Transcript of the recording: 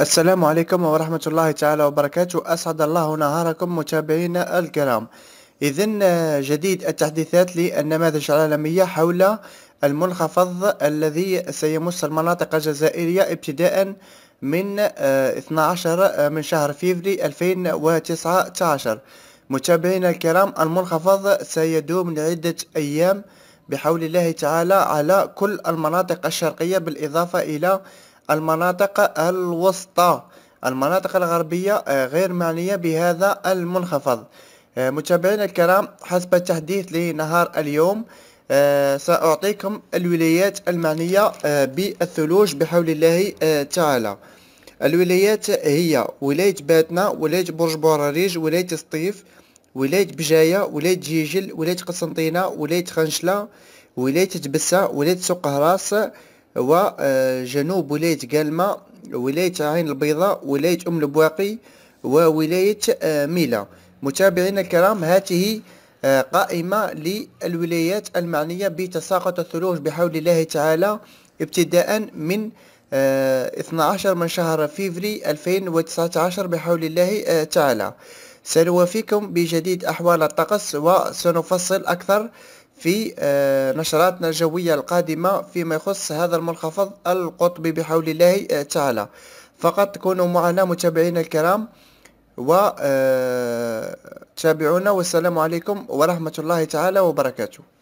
السلام عليكم ورحمة الله تعالى وبركاته أسعد الله نهاركم متابعينا الكرام إذا آه، جديد التحديثات للنماذج العالمية حول المنخفض الذي سيمس المناطق الجزائرية ابتداء من 12 آه، آه، من شهر فيفري 2019 متابعينا الكرام المنخفض سيدوم لعدة أيام بحول الله تعالى على كل المناطق الشرقية بالإضافة إلى المناطق الوسطى المناطق الغربية آه، غير معنية بهذا المنخفض آه، متابعينا الكرام حسب التحديث لنهار اليوم آه، سأعطيكم الولايات المعنية بالثلوج بحول الله تعالى الولايات هي ولاية باتنا ولاية برج بوراريج ولاية سطيف ولاية بجاية ولاية جيجل ولاية قسنطينة ولاية خنشلة ولاية تبسة ولاية سوق هراس وجنوب آه، ولاية كالما ولاية عين البيضاء ولاية أم البواقي وولاية آه، ميلا متابعينا الكرام هذه آه، قائمة للولايات المعنية بتساقط الثلوج بحول الله تعالى ابتداء من 12 من شهر فيفري 2019 بحول الله تعالى سنوافيكم بجديد أحوال الطقس وسنفصل أكثر في آه، نشراتنا الجوية القادمة فيما يخص هذا المنخفض القطبي بحول الله آه، تعالى فقط كونوا معنا متابعينا الكرام وتابعونا آه، والسلام عليكم ورحمة الله تعالى وبركاته